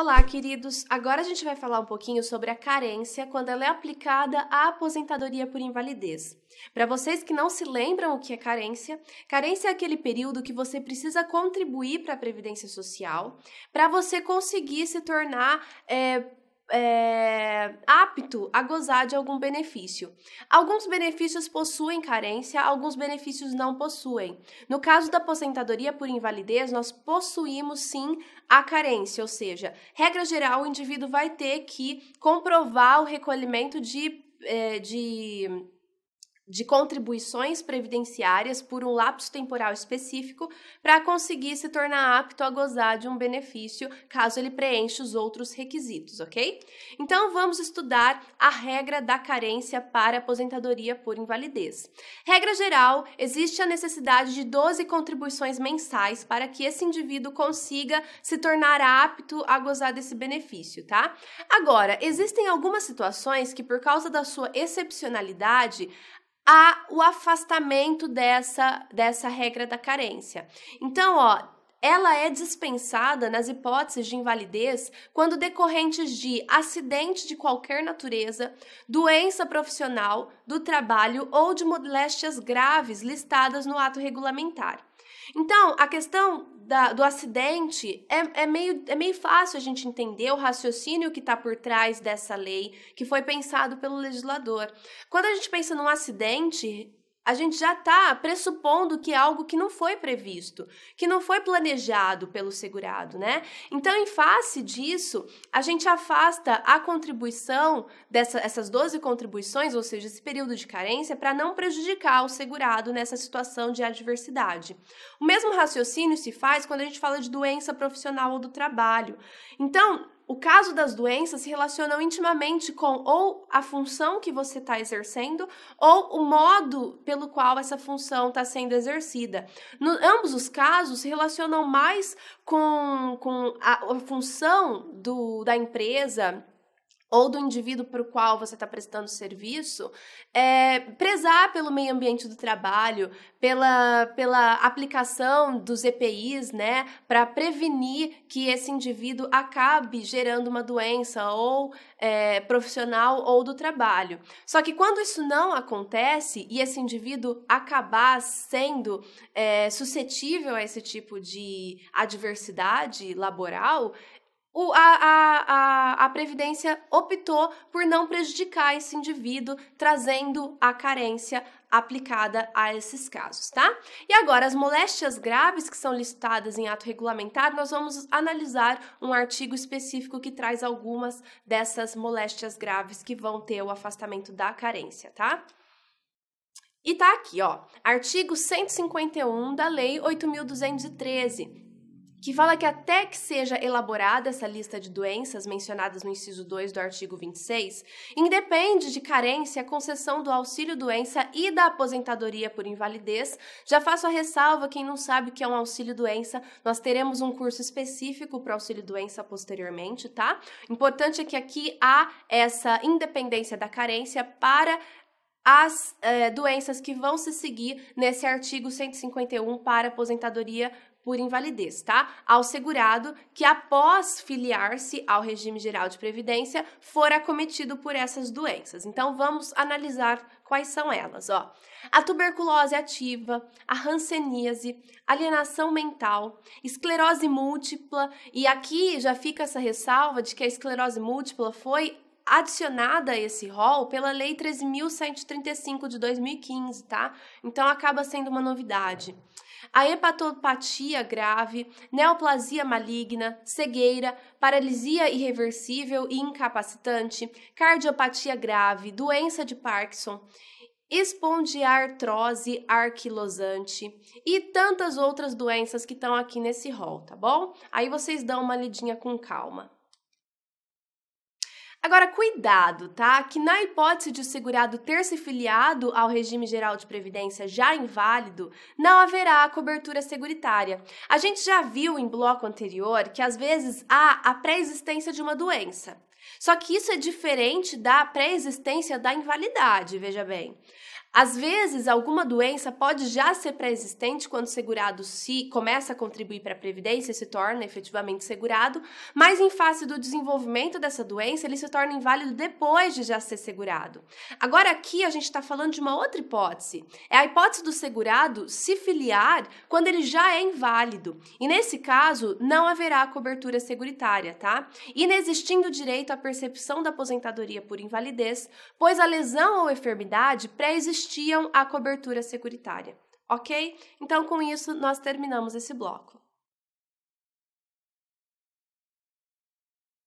Olá, queridos! Agora a gente vai falar um pouquinho sobre a carência quando ela é aplicada à aposentadoria por invalidez. Para vocês que não se lembram o que é carência, carência é aquele período que você precisa contribuir para a Previdência Social para você conseguir se tornar é, é, apto a gozar de algum benefício. Alguns benefícios possuem carência, alguns benefícios não possuem. No caso da aposentadoria por invalidez, nós possuímos sim a carência, ou seja, regra geral, o indivíduo vai ter que comprovar o recolhimento de. É, de de contribuições previdenciárias por um lapso temporal específico para conseguir se tornar apto a gozar de um benefício caso ele preencha os outros requisitos, ok? Então vamos estudar a regra da carência para aposentadoria por invalidez. Regra geral, existe a necessidade de 12 contribuições mensais para que esse indivíduo consiga se tornar apto a gozar desse benefício, tá? Agora, existem algumas situações que por causa da sua excepcionalidade, há o afastamento dessa, dessa regra da carência. Então, ó, ela é dispensada nas hipóteses de invalidez quando decorrentes de acidente de qualquer natureza, doença profissional, do trabalho ou de moléstias graves listadas no ato regulamentar. Então, a questão da, do acidente é, é, meio, é meio fácil a gente entender o raciocínio que está por trás dessa lei que foi pensado pelo legislador. Quando a gente pensa num acidente a gente já está pressupondo que é algo que não foi previsto, que não foi planejado pelo segurado, né? Então, em face disso, a gente afasta a contribuição dessas essas 12 contribuições, ou seja, esse período de carência, para não prejudicar o segurado nessa situação de adversidade. O mesmo raciocínio se faz quando a gente fala de doença profissional ou do trabalho. Então, o caso das doenças se relacionam intimamente com ou a função que você está exercendo ou o modo pelo qual essa função está sendo exercida. No, ambos os casos se relacionam mais com, com a, a função do, da empresa ou do indivíduo para o qual você está prestando serviço, é, prezar pelo meio ambiente do trabalho, pela, pela aplicação dos EPIs, né, para prevenir que esse indivíduo acabe gerando uma doença ou é, profissional ou do trabalho. Só que quando isso não acontece e esse indivíduo acabar sendo é, suscetível a esse tipo de adversidade laboral, o, a, a, a, a Previdência optou por não prejudicar esse indivíduo, trazendo a carência aplicada a esses casos, tá? E agora, as moléstias graves que são listadas em ato regulamentado, nós vamos analisar um artigo específico que traz algumas dessas moléstias graves que vão ter o afastamento da carência, tá? E tá aqui, ó, artigo 151 da Lei 8.213, que fala que até que seja elaborada essa lista de doenças mencionadas no inciso 2 do artigo 26, independe de carência a concessão do auxílio-doença e da aposentadoria por invalidez. Já faço a ressalva, quem não sabe o que é um auxílio-doença, nós teremos um curso específico para auxílio-doença posteriormente, tá? Importante é que aqui há essa independência da carência para as eh, doenças que vão se seguir nesse artigo 151 para aposentadoria por invalidez, tá? Ao segurado que, após filiar-se ao regime geral de previdência, for acometido por essas doenças. Então, vamos analisar quais são elas, ó. A tuberculose ativa, a hanseníase, alienação mental, esclerose múltipla, e aqui já fica essa ressalva de que a esclerose múltipla foi adicionada a esse rol pela Lei 3.135 de 2015, tá? Então acaba sendo uma novidade. A hepatopatia grave, neoplasia maligna, cegueira, paralisia irreversível e incapacitante, cardiopatia grave, doença de Parkinson, espondiartrose arquilosante e tantas outras doenças que estão aqui nesse rol, tá bom? Aí vocês dão uma lidinha com calma. Agora, cuidado, tá? Que na hipótese de o segurado ter se filiado ao regime geral de previdência já inválido, não haverá cobertura seguritária. A gente já viu em bloco anterior que às vezes há a pré-existência de uma doença. Só que isso é diferente da pré-existência da invalidade, veja bem. Às vezes, alguma doença pode já ser pré-existente quando o segurado se começa a contribuir para a previdência e se torna efetivamente segurado, mas em face do desenvolvimento dessa doença, ele se torna inválido depois de já ser segurado. Agora, aqui a gente está falando de uma outra hipótese. É a hipótese do segurado se filiar quando ele já é inválido. E nesse caso, não haverá cobertura seguritária, tá? Inexistindo direito sujeito à percepção da aposentadoria por invalidez, pois a lesão ou enfermidade pré-existiam à cobertura securitária. Ok? Então, com isso, nós terminamos esse bloco.